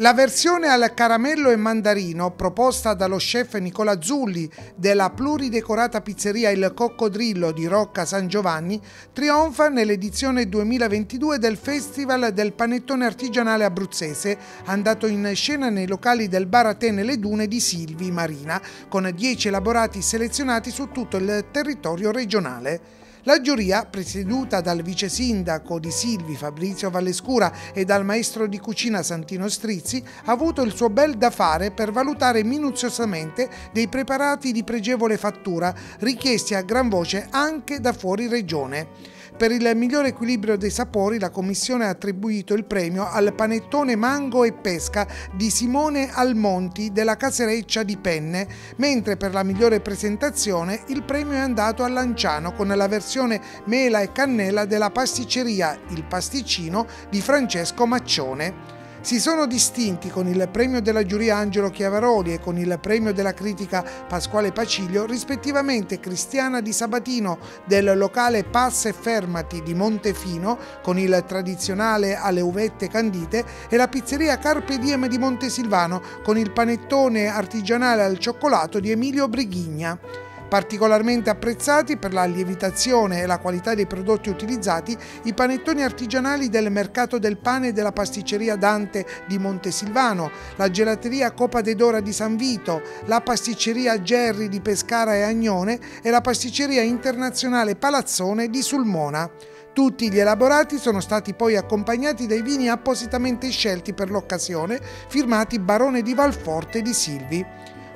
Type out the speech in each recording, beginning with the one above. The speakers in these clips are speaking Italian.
La versione al caramello e mandarino proposta dallo chef Nicola Zulli della pluridecorata pizzeria Il Coccodrillo di Rocca San Giovanni trionfa nell'edizione 2022 del Festival del Panettone Artigianale Abruzzese, andato in scena nei locali del Bar Atene Le Dune di Silvi Marina, con 10 elaborati selezionati su tutto il territorio regionale. La giuria, presieduta dal vice sindaco di Silvi Fabrizio Vallescura e dal maestro di cucina Santino Strizzi, ha avuto il suo bel da fare per valutare minuziosamente dei preparati di pregevole fattura richiesti a gran voce anche da fuori regione. Per il migliore equilibrio dei sapori la commissione ha attribuito il premio al panettone mango e pesca di Simone Almonti della casereccia di Penne, mentre per la migliore presentazione il premio è andato a Lanciano con la versione mela e cannella della pasticceria Il Pasticcino di Francesco Maccione si sono distinti con il premio della giuria Angelo Chiavaroli e con il premio della critica Pasquale Paciglio rispettivamente Cristiana Di Sabatino del locale Passa e Fermati di Montefino con il tradizionale alle uvette candite e la pizzeria Carpe Diem di Montesilvano con il panettone artigianale al cioccolato di Emilio Brighigna. Particolarmente apprezzati per la lievitazione e la qualità dei prodotti utilizzati i panettoni artigianali del mercato del pane e della pasticceria Dante di Montesilvano, la gelateria Copa de Dora di San Vito, la pasticceria Gerri di Pescara e Agnone e la pasticceria internazionale Palazzone di Sulmona. Tutti gli elaborati sono stati poi accompagnati dai vini appositamente scelti per l'occasione, firmati Barone di Valforte di Silvi.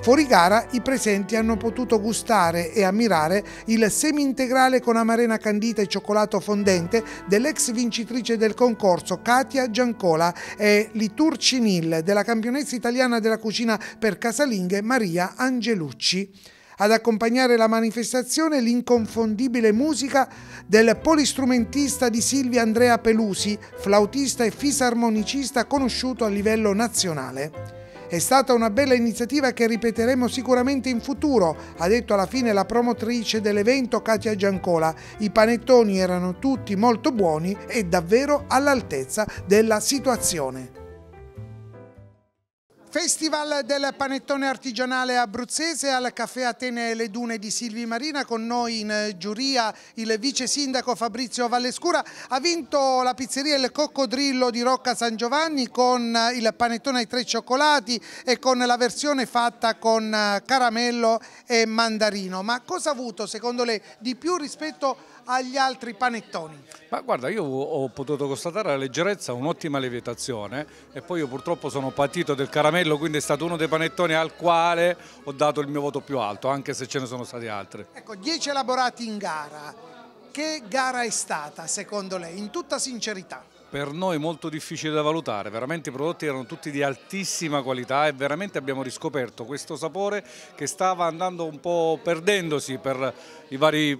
Fuori gara i presenti hanno potuto gustare e ammirare il semi-integrale con amarena candita e cioccolato fondente dell'ex vincitrice del concorso Katia Giancola e Liturcinil della campionessa italiana della cucina per casalinghe Maria Angelucci ad accompagnare la manifestazione l'inconfondibile musica del polistrumentista di Silvia Andrea Pelusi, flautista e fisarmonicista conosciuto a livello nazionale. È stata una bella iniziativa che ripeteremo sicuramente in futuro, ha detto alla fine la promotrice dell'evento Katia Giancola. I panettoni erano tutti molto buoni e davvero all'altezza della situazione. Festival del panettone artigianale abruzzese al Caffè Atene Le Dune di Silvi Marina, con noi in giuria il vice sindaco Fabrizio Vallescura, ha vinto la pizzeria Il Coccodrillo di Rocca San Giovanni con il panettone ai tre cioccolati e con la versione fatta con caramello e mandarino. Ma cosa ha avuto secondo lei di più rispetto agli altri panettoni. Ma guarda, io ho potuto constatare la leggerezza, un'ottima lievitazione e poi io purtroppo sono patito del caramello, quindi è stato uno dei panettoni al quale ho dato il mio voto più alto, anche se ce ne sono stati altri. Ecco, 10 elaborati in gara. Che gara è stata secondo lei, in tutta sincerità? per noi molto difficile da valutare, veramente i prodotti erano tutti di altissima qualità e veramente abbiamo riscoperto questo sapore che stava andando un po' perdendosi per i vari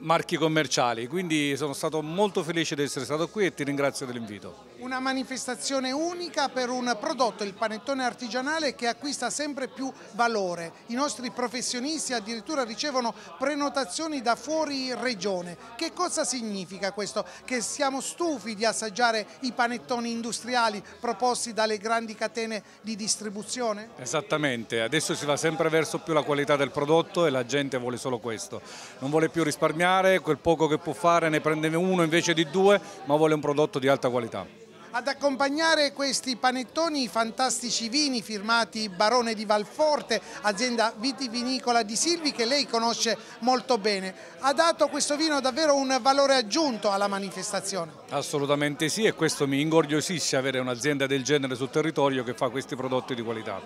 marchi commerciali, quindi sono stato molto felice di essere stato qui e ti ringrazio dell'invito. Una manifestazione unica per un prodotto, il panettone artigianale, che acquista sempre più valore. I nostri professionisti addirittura ricevono prenotazioni da fuori regione. Che cosa significa questo? Che siamo stufi di assaggiare i panettoni industriali proposti dalle grandi catene di distribuzione? Esattamente, adesso si va sempre verso più la qualità del prodotto e la gente vuole solo questo. Non vuole più risparmiare, quel poco che può fare ne prende uno invece di due, ma vuole un prodotto di alta qualità. Ad accompagnare questi panettoni i fantastici vini firmati Barone di Valforte, azienda vitivinicola di Silvi che lei conosce molto bene. Ha dato questo vino davvero un valore aggiunto alla manifestazione? Assolutamente sì e questo mi ingorgiosisce avere un'azienda del genere sul territorio che fa questi prodotti di qualità.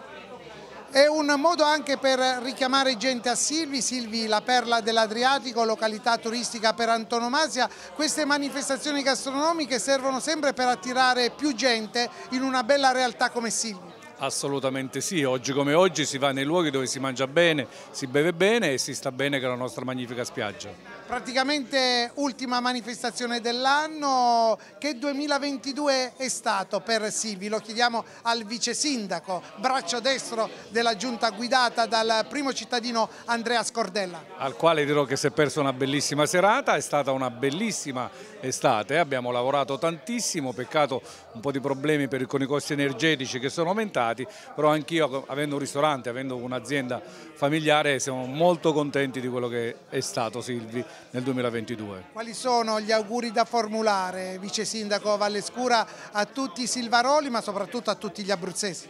È un modo anche per richiamare gente a Silvi, Silvi la perla dell'Adriatico, località turistica per antonomasia. Queste manifestazioni gastronomiche servono sempre per attirare più gente in una bella realtà come Silvi. Assolutamente sì, oggi come oggi si va nei luoghi dove si mangia bene, si beve bene e si sta bene con la nostra magnifica spiaggia. Praticamente ultima manifestazione dell'anno, che 2022 è stato per Silvi? Lo chiediamo al vice sindaco, braccio destro della giunta guidata dal primo cittadino Andrea Scordella. Al quale dirò che si è persa una bellissima serata, è stata una bellissima estate, abbiamo lavorato tantissimo, peccato un po' di problemi per, con i costi energetici che sono aumentati preparati, però anch'io avendo un ristorante, avendo un'azienda familiare siamo molto contenti di quello che è stato Silvi nel 2022. Quali sono gli auguri da formulare, Vice Sindaco Vallescura, a tutti i silvaroli ma soprattutto a tutti gli abruzzesi?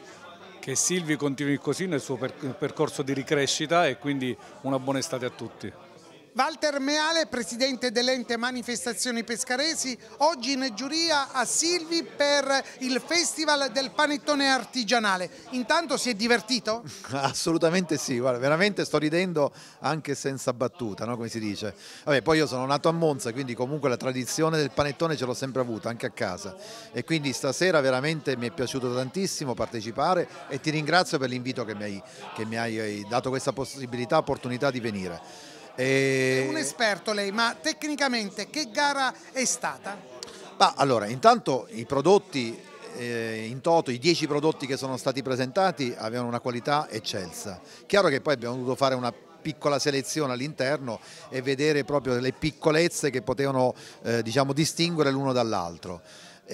Che Silvi continui così nel suo percorso di ricrescita e quindi una buona estate a tutti. Walter Meale, presidente dell'ente Manifestazioni Pescaresi, oggi in giuria a Silvi per il Festival del Panettone Artigianale. Intanto si è divertito? Assolutamente sì, guarda, veramente sto ridendo anche senza battuta, no? come si dice. Vabbè, poi io sono nato a Monza, quindi comunque la tradizione del panettone ce l'ho sempre avuta, anche a casa. E quindi stasera veramente mi è piaciuto tantissimo partecipare e ti ringrazio per l'invito che, che mi hai eh, dato questa possibilità, opportunità di venire. E... Eh, Un esperto lei, ma tecnicamente che gara è stata? Ma allora, intanto i prodotti eh, in toto, i dieci prodotti che sono stati presentati avevano una qualità eccelsa. Chiaro che poi abbiamo dovuto fare una piccola selezione all'interno e vedere proprio le piccolezze che potevano eh, diciamo, distinguere l'uno dall'altro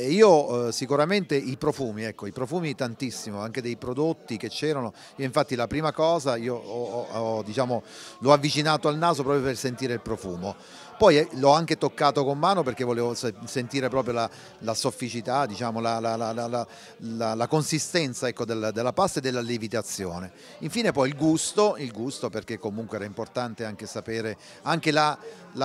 io eh, sicuramente i profumi, ecco, i profumi tantissimo, anche dei prodotti che c'erano. Io infatti la prima cosa, io ho, ho, ho, diciamo, l'ho avvicinato al naso proprio per sentire il profumo. Poi eh, l'ho anche toccato con mano perché volevo sentire proprio la, la sofficità, diciamo, la, la, la, consistenza ecco, del, della pasta e della lievitazione. Infine poi il gusto, il gusto perché comunque era importante anche sapere anche la,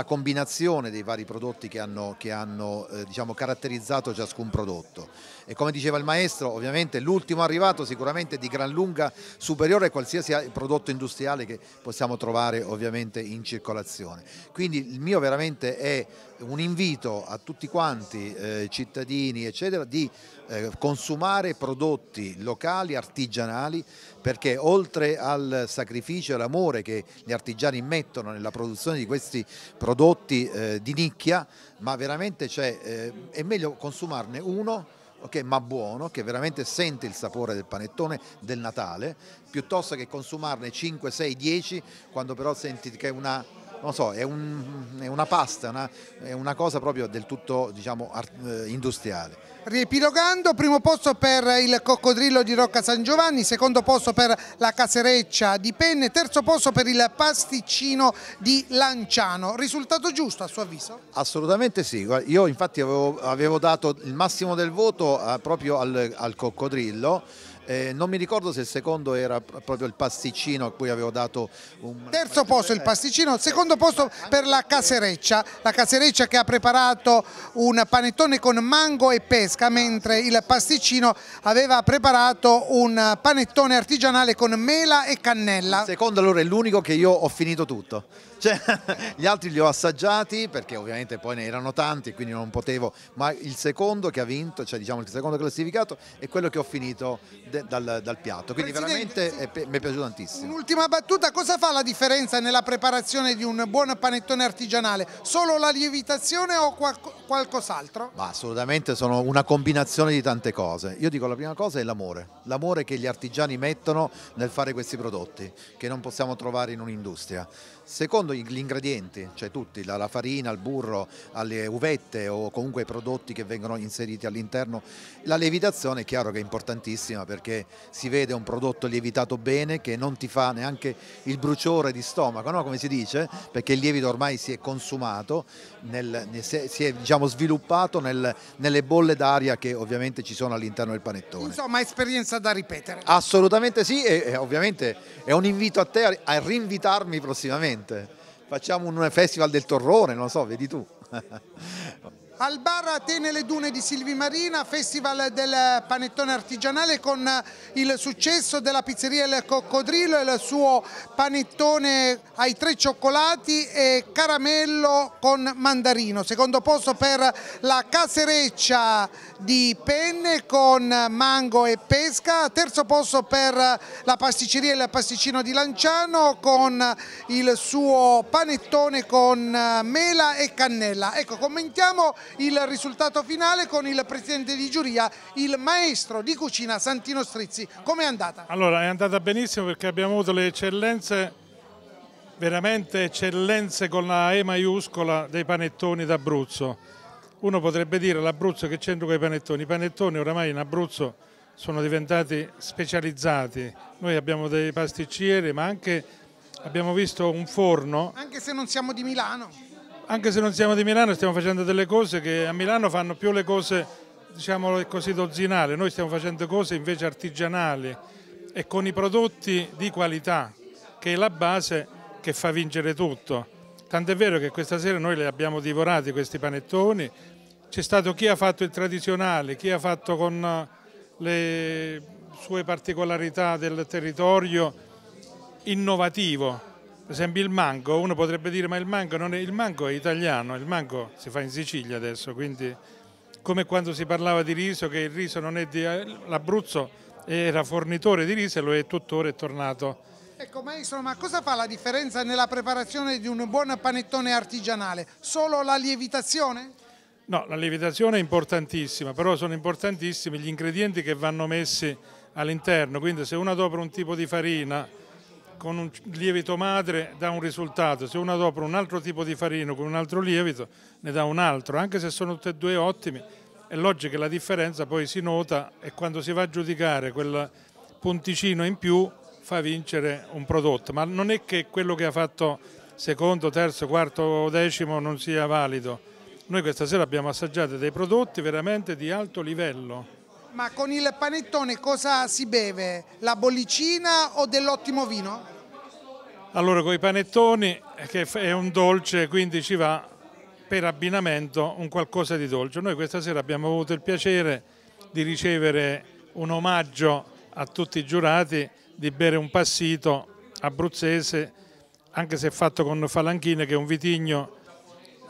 combinazione dei vari prodotti che hanno, che hanno eh, diciamo, caratterizzato ciascun prodotto e come diceva il maestro ovviamente l'ultimo arrivato sicuramente di gran lunga superiore a qualsiasi prodotto industriale che possiamo trovare ovviamente in circolazione. Quindi il mio veramente è un invito a tutti quanti eh, cittadini eccetera di eh, consumare prodotti locali, artigianali perché oltre al sacrificio e all'amore che gli artigiani mettono nella produzione di questi prodotti eh, di nicchia ma veramente eh, è meglio consumarne uno okay, ma buono, che veramente sente il sapore del panettone del Natale, piuttosto che consumarne 5, 6, 10 quando però senti che è una non so, è, un, è una pasta, una, è una cosa proprio del tutto diciamo, eh, industriale. Riepilogando, primo posto per il coccodrillo di Rocca San Giovanni, secondo posto per la casereccia di Penne, terzo posto per il pasticcino di Lanciano. Risultato giusto a suo avviso? Assolutamente sì, io infatti avevo, avevo dato il massimo del voto eh, proprio al, al coccodrillo eh, non mi ricordo se il secondo era proprio il pasticcino a cui avevo dato un... Terzo posto il eh. pasticcino, secondo posto per la casereccia, la casereccia che ha preparato un panettone con mango e pesca, mentre il pasticcino aveva preparato un panettone artigianale con mela e cannella. Il secondo allora è l'unico che io ho finito tutto cioè, gli altri li ho assaggiati perché ovviamente poi ne erano tanti quindi non potevo, ma il secondo che ha vinto, cioè diciamo il secondo classificato è quello che ho finito dal, dal, piatto, quindi Presidente, veramente è mi è piaciuto tantissimo. Un'ultima battuta, cosa fa la differenza nella preparazione di un buon panettone artigianale? Solo la lievitazione o qual qualcos'altro? Ma assolutamente sono una combinazione di tante cose, io dico la prima cosa è l'amore, l'amore che gli artigiani mettono nel fare questi prodotti che non possiamo trovare in un'industria secondo gli ingredienti, cioè tutti, dalla farina al burro, alle uvette o comunque ai prodotti che vengono inseriti all'interno, la lievitazione è chiaro che è importantissima perché si vede un prodotto lievitato bene che non ti fa neanche il bruciore di stomaco, no? come si dice, perché il lievito ormai si è consumato, nel, si è diciamo, sviluppato nel, nelle bolle d'aria che ovviamente ci sono all'interno del panettone. Insomma, esperienza da ripetere. Assolutamente sì e, e ovviamente è un invito a te a rinvitarmi prossimamente veramente. Facciamo un festival del torrone, non lo so, vedi tu. Al bar Ate le dune di Silvi Marina, festival del panettone artigianale con il successo della pizzeria Il Coccodrillo e il suo panettone ai tre cioccolati e caramello con mandarino. Secondo posto per la casereccia di penne con mango e pesca. Terzo posto per la pasticceria e Il Pasticcino di Lanciano con il suo panettone con mela e cannella. Ecco, commentiamo il risultato finale con il presidente di giuria, il maestro di cucina Santino Strizzi. Com'è andata? Allora, è andata benissimo perché abbiamo avuto le eccellenze, veramente eccellenze con la E maiuscola dei panettoni d'Abruzzo. Uno potrebbe dire l'Abruzzo che c'entra con i panettoni. I panettoni oramai in Abruzzo sono diventati specializzati. Noi abbiamo dei pasticcieri, ma anche abbiamo visto un forno. Anche se non siamo di Milano. Anche se non siamo di Milano stiamo facendo delle cose che a Milano fanno più le cose, diciamo così, dozzinali, noi stiamo facendo cose invece artigianali e con i prodotti di qualità, che è la base che fa vincere tutto. Tant'è vero che questa sera noi li abbiamo divorati questi panettoni, c'è stato chi ha fatto il tradizionale, chi ha fatto con eh, le sue particolarità del territorio innovativo, per esempio il mango, uno potrebbe dire ma il mango, è, il mango è italiano, il mango si fa in Sicilia adesso, quindi come quando si parlava di riso, che il riso non è di... l'Abruzzo era fornitore di riso e lo è tuttora, è tornato. Ecco maestro, ma cosa fa la differenza nella preparazione di un buon panettone artigianale? Solo la lievitazione? No, la lievitazione è importantissima, però sono importantissimi gli ingredienti che vanno messi all'interno, quindi se uno adopera un tipo di farina con un lievito madre dà un risultato, se uno adopera un altro tipo di farina con un altro lievito ne dà un altro, anche se sono tutti e due ottimi, è logico che la differenza poi si nota e quando si va a giudicare quel punticino in più fa vincere un prodotto, ma non è che quello che ha fatto secondo, terzo, quarto, o decimo non sia valido. Noi questa sera abbiamo assaggiato dei prodotti veramente di alto livello. Ma con il panettone cosa si beve? La bollicina o dell'ottimo vino? Allora, con i panettoni, che è un dolce, quindi ci va per abbinamento un qualcosa di dolce. Noi questa sera abbiamo avuto il piacere di ricevere un omaggio a tutti i giurati di bere un passito abruzzese, anche se fatto con falanchine, che è un vitigno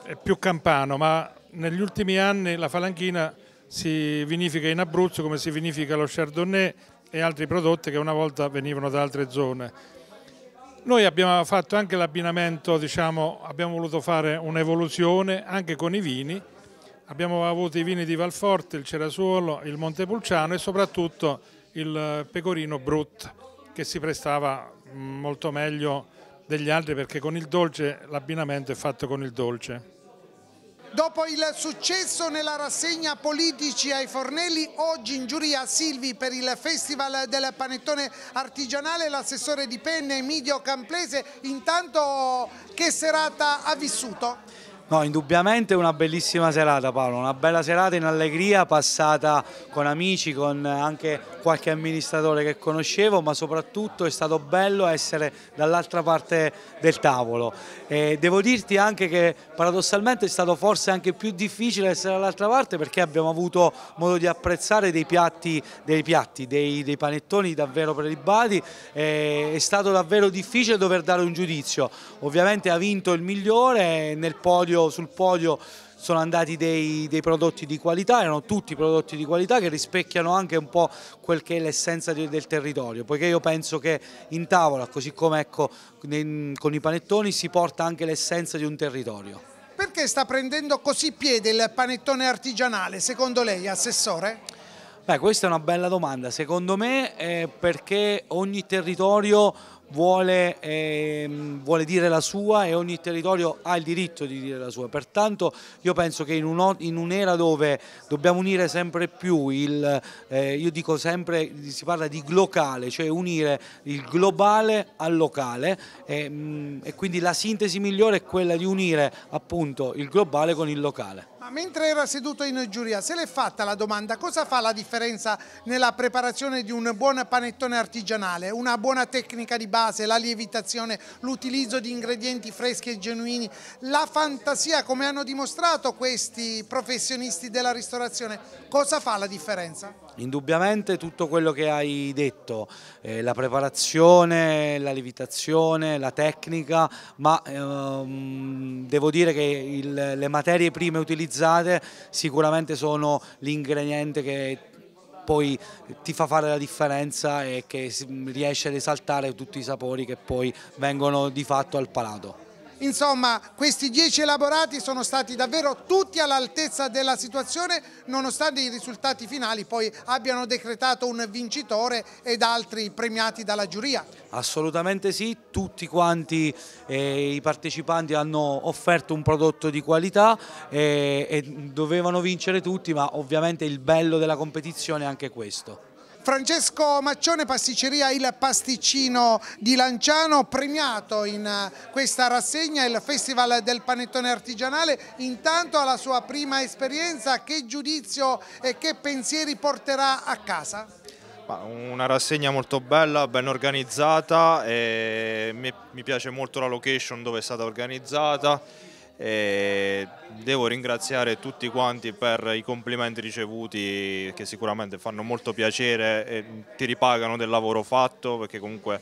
eh, più campano, ma negli ultimi anni la falanchina si vinifica in Abruzzo come si vinifica lo Chardonnay e altri prodotti che una volta venivano da altre zone. Noi abbiamo fatto anche l'abbinamento, diciamo, abbiamo voluto fare un'evoluzione anche con i vini, abbiamo avuto i vini di Valforte, il Cerasuolo, il Montepulciano e soprattutto il pecorino Brut che si prestava mm, molto meglio degli altri perché con il dolce l'abbinamento è fatto con il dolce. Dopo il successo nella rassegna Politici ai Fornelli, oggi in giuria Silvi per il Festival del Panettone Artigianale, l'assessore di Penne Emidio Camplese, intanto che serata ha vissuto? No, indubbiamente una bellissima serata Paolo, una bella serata in allegria passata con amici, con anche qualche amministratore che conoscevo, ma soprattutto è stato bello essere dall'altra parte del tavolo. E devo dirti anche che paradossalmente è stato forse anche più difficile essere dall'altra parte perché abbiamo avuto modo di apprezzare dei piatti, dei, piatti, dei, dei panettoni davvero prelibati, e è stato davvero difficile dover dare un giudizio. Ovviamente ha vinto il migliore nel podio, sul podio sono andati dei, dei, prodotti di qualità, erano tutti prodotti di qualità che rispecchiano anche un po' quel che è l'essenza del territorio, poiché io penso che in tavola, così come ecco, con i panettoni, si porta anche l'essenza di un territorio. Perché sta prendendo così piede il panettone artigianale, secondo lei, Assessore? Beh, questa è una bella domanda, secondo me è perché ogni territorio Vuole, ehm, vuole, dire la sua e ogni territorio ha il diritto di dire la sua. Pertanto io penso che in, un'era dove dobbiamo unire sempre più, il, eh, io dico sempre, si parla di glocale, cioè unire il globale al locale ehm, e quindi la sintesi migliore è quella di unire appunto il globale con il locale. Ma mentre era seduto in giuria, se l'è fatta la domanda, cosa fa la differenza nella preparazione di un buon panettone artigianale? Una buona tecnica di base, la lievitazione, l'utilizzo di ingredienti freschi e genuini, la fantasia, come hanno dimostrato questi professionisti della ristorazione, cosa fa la differenza? Indubbiamente tutto quello che hai detto, eh, la preparazione, la levitazione, la tecnica, ma ehm, devo dire che il, le materie prime utilizzate sicuramente sono l'ingrediente che poi ti fa fare la differenza e che riesce ad esaltare tutti i sapori che poi vengono di fatto al palato. Insomma, questi dieci elaborati sono stati davvero tutti all'altezza della situazione, nonostante i risultati finali poi abbiano decretato un vincitore ed altri premiati dalla giuria. Assolutamente sì, tutti quanti eh, i partecipanti hanno offerto un prodotto di qualità eh, e dovevano vincere tutti, ma ovviamente il bello della competizione è anche questo. Francesco Maccione, pasticceria Il Pasticcino di Lanciano, premiato in eh, questa rassegna il Festival del Panettone Artigianale. Intanto alla sua prima esperienza, che giudizio e che pensieri porterà a casa? Una rassegna molto bella, ben organizzata, mi piace molto la location dove è stata organizzata e devo ringraziare tutti quanti per i complimenti ricevuti che sicuramente fanno molto piacere e ti ripagano del lavoro fatto perché comunque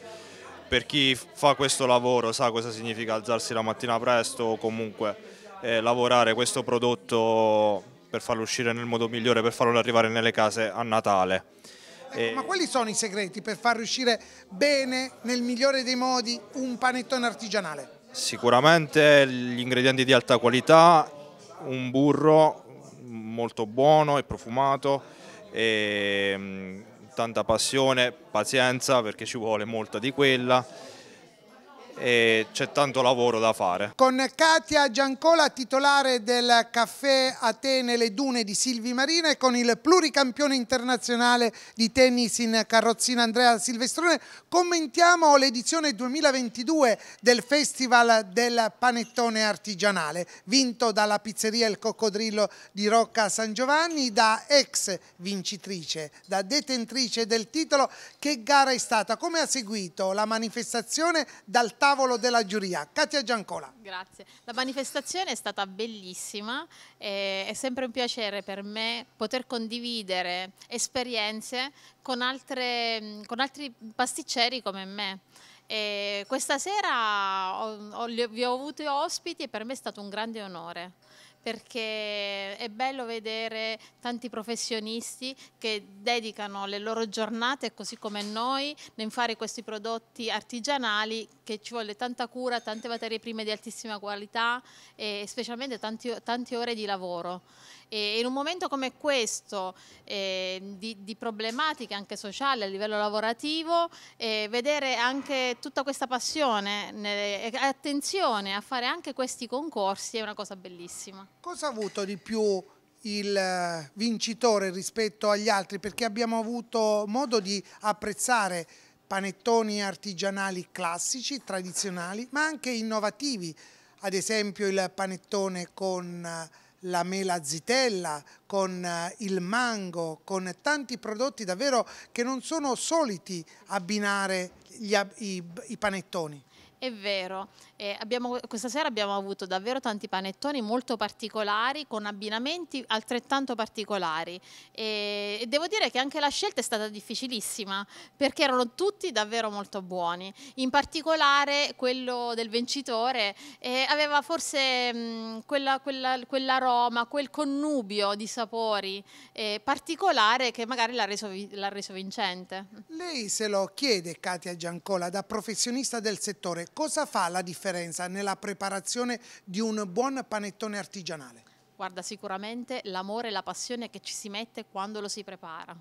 per chi fa questo lavoro sa cosa significa alzarsi la mattina presto o comunque eh, lavorare questo prodotto per farlo uscire nel modo migliore, per farlo arrivare nelle case a Natale. Ecco, e... Ma quali sono i segreti per far uscire bene, nel migliore dei modi, un panettone artigianale? Sicuramente gli ingredienti di alta qualità, un burro molto buono e profumato, e mm, tanta passione, pazienza perché ci vuole molta di quella e c'è tanto lavoro da fare. Con Katia Giancola, titolare del Caffè Atene Le Dune di Silvi Marina e con il pluricampione internazionale di tennis in carrozzina Andrea Silvestrone, commentiamo l'edizione 2022 del Festival del Panettone Artigianale, vinto dalla pizzeria Il Coccodrillo di Rocca San Giovanni, da ex vincitrice, da detentrice del titolo. Che gara è stata? Come ha seguito la manifestazione dal tavolo? tavolo della giuria. Katia Giancola. Grazie. La manifestazione è stata bellissima, eh, è sempre un piacere per me poter condividere esperienze con, altre, con altri pasticceri come me. E questa sera ho, ho, vi ho avuto ospiti e per me è stato un grande onore perché è bello vedere tanti professionisti che dedicano le loro giornate, così come noi, nel fare questi prodotti artigianali che ci vuole tanta cura, tante materie prime di altissima qualità e specialmente tanti, tante ore di lavoro. E in un momento come questo, eh, di, di, problematiche anche sociali a livello lavorativo, eh, vedere anche tutta questa passione e attenzione a fare anche questi concorsi è una cosa bellissima. Cosa ha avuto di più il eh, vincitore rispetto agli altri? Perché abbiamo avuto modo di apprezzare panettoni artigianali classici, tradizionali, ma anche innovativi, ad esempio il panettone con eh, la mela zitella, con eh, il mango, con tanti prodotti davvero che non sono soliti abbinare gli, i, i panettoni. È vero, eh, abbiamo, questa sera abbiamo avuto davvero tanti panettoni molto particolari con abbinamenti altrettanto particolari e, e, devo dire che anche la scelta è stata difficilissima perché erano tutti davvero molto buoni. In particolare quello del vincitore eh, aveva forse mh, mm, quella, quella, quell'aroma, quel connubio di sapori eh, particolare che magari l'ha reso, l'ha reso vincente. Lei se lo chiede Katia Giancola da professionista del settore, cosa fa la differenza? differenza nella preparazione di un buon panettone artigianale? Guarda, sicuramente l'amore e la passione che ci si mette quando lo si prepara.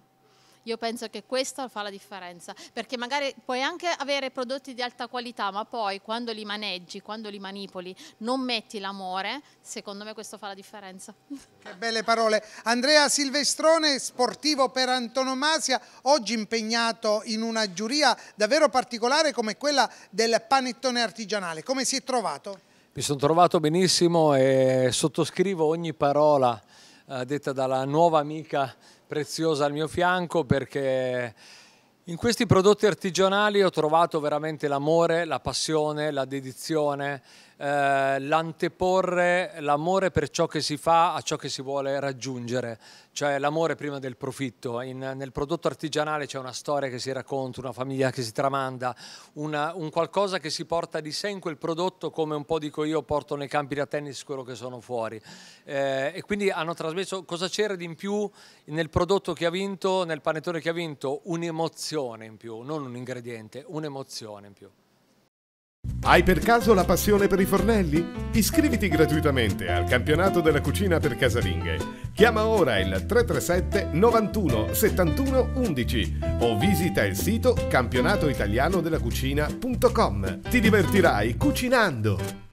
Io penso che questo fa la differenza, perché magari puoi anche avere prodotti di alta qualità, ma poi quando li maneggi, quando li manipoli, non metti l'amore, secondo me questo fa la differenza. Che belle parole. Andrea Silvestrone, sportivo per antonomasia, oggi impegnato in una giuria davvero particolare come quella del panettone artigianale. Come si è trovato? Mi sono trovato benissimo e sottoscrivo ogni parola eh, detta dalla nuova amica preziosa al mio fianco perché in questi prodotti artigianali ho trovato veramente l'amore, la passione, la dedizione eh, l'anteporre l'amore per ciò che si fa a ciò che si vuole raggiungere, cioè l'amore prima del profitto. In, nel prodotto artigianale c'è una storia che si racconta, una famiglia che si tramanda, una, un qualcosa che si porta di sé in quel prodotto come un po' dico io porto nei campi da tennis quello che sono fuori. Eh, e quindi hanno trasmesso cosa c'era di in più nel prodotto che ha vinto, nel panettone che ha vinto, un'emozione in più, non un ingrediente, un'emozione in più. Hai per caso la passione per i fornelli? Iscriviti gratuitamente al campionato della cucina per casalinghe. Chiama ora il 337 91 71 11 o visita il sito campionatoitalianodellacucina.com. Ti divertirai cucinando!